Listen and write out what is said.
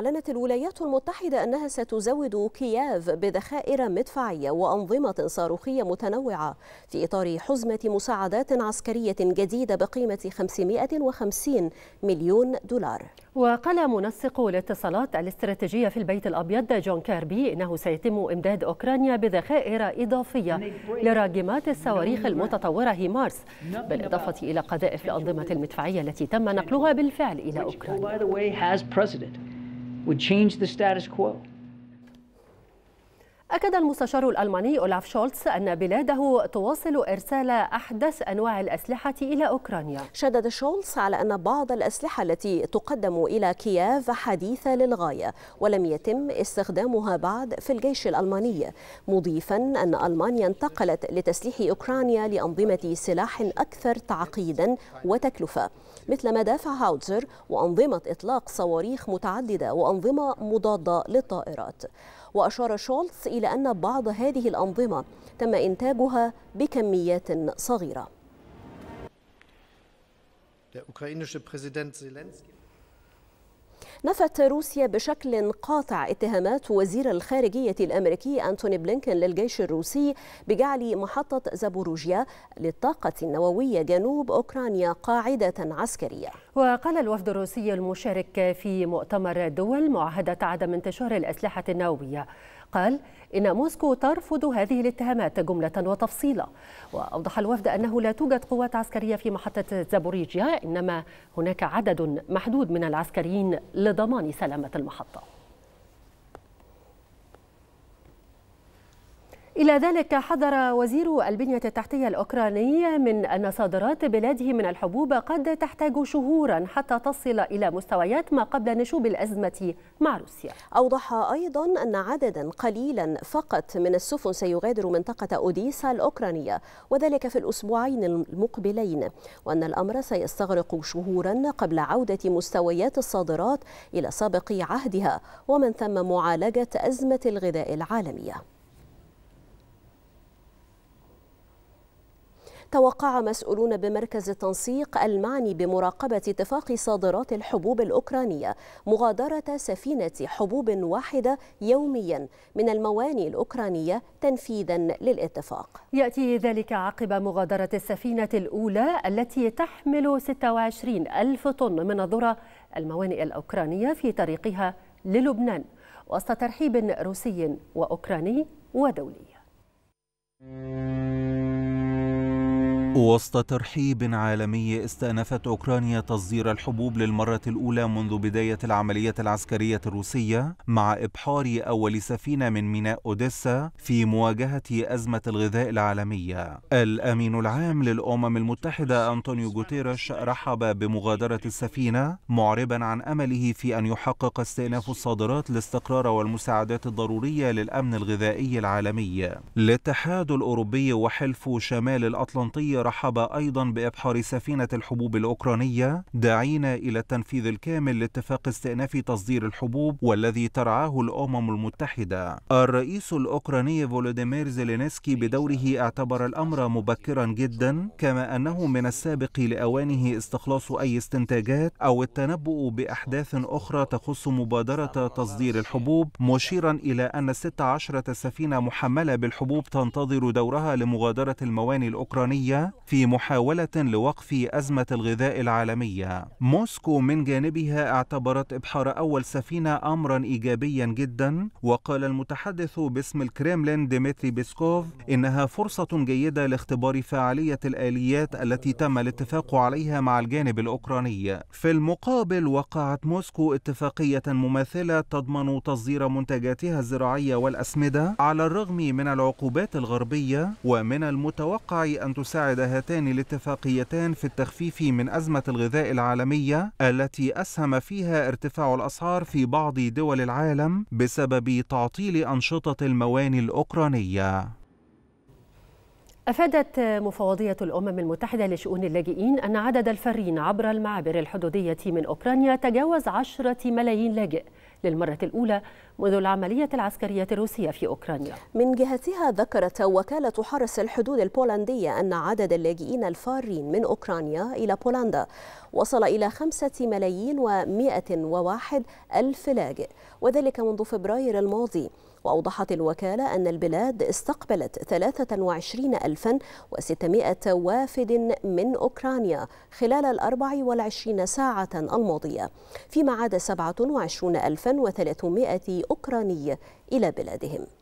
أعلنت الولايات المتحدة أنها ستزود كييف بذخائر مدفعية وأنظمة صاروخية متنوعة في إطار حزمة مساعدات عسكرية جديدة بقيمة 550 مليون دولار وقال منسق الاتصالات الاستراتيجية في البيت الأبيض جون كيربي إنه سيتم إمداد أوكرانيا بذخائر إضافية لراجمات الصواريخ المتطورة هيمارس بالإضافة إلى قذائف الأنظمة المدفعية التي تم نقلها بالفعل إلى أوكرانيا would change the status quo. أكد المستشار الألماني أولاف شولتس أن بلاده تواصل إرسال أحدث أنواع الأسلحة إلى أوكرانيا شدد شولتس على أن بعض الأسلحة التي تقدم إلى كييف حديثة للغاية ولم يتم استخدامها بعد في الجيش الألماني مضيفا أن ألمانيا انتقلت لتسليح أوكرانيا لأنظمة سلاح أكثر تعقيدا وتكلفة مثل مدافع هاوتزر وأنظمة إطلاق صواريخ متعددة وأنظمة مضادة للطائرات وأشار شولتز إلى أن بعض هذه الأنظمة تم إنتاجها بكميات صغيرة. نفت روسيا بشكل قاطع اتهامات وزير الخارجية الأمريكي أنتوني بلينكن للجيش الروسي بجعل محطة زابوروجيا للطاقة النووية جنوب أوكرانيا قاعدة عسكرية وقال الوفد الروسي المشارك في مؤتمر دول معاهدة عدم انتشار الأسلحة النووية قال إن موسكو ترفض هذه الاتهامات جملة وتفصيلا وأوضح الوفد أنه لا توجد قوات عسكرية في محطة زابوريجيا إنما هناك عدد محدود من العسكريين لضمان سلامة المحطة إلى ذلك حذر وزير البنية التحتية الأوكراني من أن صادرات بلاده من الحبوب قد تحتاج شهورا حتى تصل إلى مستويات ما قبل نشوب الأزمة مع روسيا أوضح أيضا أن عددا قليلا فقط من السفن سيغادر منطقة أوديسا الأوكرانية وذلك في الأسبوعين المقبلين وأن الأمر سيستغرق شهورا قبل عودة مستويات الصادرات إلى سابق عهدها ومن ثم معالجة أزمة الغذاء العالمية توقع مسؤولون بمركز التنسيق المعني بمراقبة اتفاق صادرات الحبوب الأوكرانية مغادرة سفينة حبوب واحدة يوميا من المواني الأوكرانية تنفيذا للاتفاق يأتي ذلك عقب مغادرة السفينة الأولى التي تحمل 26 ألف طن من الذرة الموانئ الأوكرانية في طريقها للبنان وسط ترحيب روسي وأوكراني ودولي وسط ترحيب عالمي استأنفت أوكرانيا تصدير الحبوب للمرة الأولى منذ بداية العملية العسكرية الروسية مع إبحار أول سفينة من ميناء أوديسا في مواجهة أزمة الغذاء العالمية الأمين العام للأمم المتحدة أنطونيو غوتيريش رحب بمغادرة السفينة معربا عن أمله في أن يحقق استئناف الصادرات الاستقرار والمساعدات الضرورية للأمن الغذائي العالمي الاتحاد الأوروبي وحلف شمال الأطلنطي رحب أيضا بإبحار سفينة الحبوب الأوكرانية داعين إلى التنفيذ الكامل لاتفاق استئناف تصدير الحبوب والذي ترعاه الأمم المتحدة الرئيس الأوكراني فولوديمير زيلينسكي بدوره اعتبر الأمر مبكرا جدا كما أنه من السابق لأوانه استخلاص أي استنتاجات أو التنبؤ بأحداث أخرى تخص مبادرة تصدير الحبوب مشيرا إلى أن 16 سفينة محملة بالحبوب تنتظر دورها لمغادرة المواني الأوكرانية في محاولة لوقف أزمة الغذاء العالمية موسكو من جانبها اعتبرت إبحار أول سفينة أمرا إيجابيا جدا وقال المتحدث باسم الكريملين ديمتري بيسكوف إنها فرصة جيدة لاختبار فعالية الآليات التي تم الاتفاق عليها مع الجانب الأوكراني في المقابل وقعت موسكو اتفاقية مماثلة تضمن تصدير منتجاتها الزراعية والأسمدة على الرغم من العقوبات الغربية ومن المتوقع أن تساعد هاتان الاتفاقيتان في التخفيف من أزمة الغذاء العالمية التي أسهم فيها ارتفاع الأسعار في بعض دول العالم بسبب تعطيل أنشطة المواني الأوكرانية أفادت مفوضية الأمم المتحدة لشؤون اللاجئين أن عدد الفارين عبر المعابر الحدودية من أوكرانيا تجاوز عشرة ملايين لاجئ للمرة الأولى منذ العملية العسكرية الروسية في أوكرانيا من جهتها ذكرت وكالة حرس الحدود البولندية أن عدد اللاجئين الفارين من أوكرانيا إلى بولندا وصل إلى خمسة ملايين ومائة وواحد ألف لاجئ وذلك منذ فبراير الماضي وأوضحت الوكالة أن البلاد استقبلت 23600 وافد من أوكرانيا خلال ال 24 ساعة الماضية فيما عاد 27300 أوكراني إلى بلادهم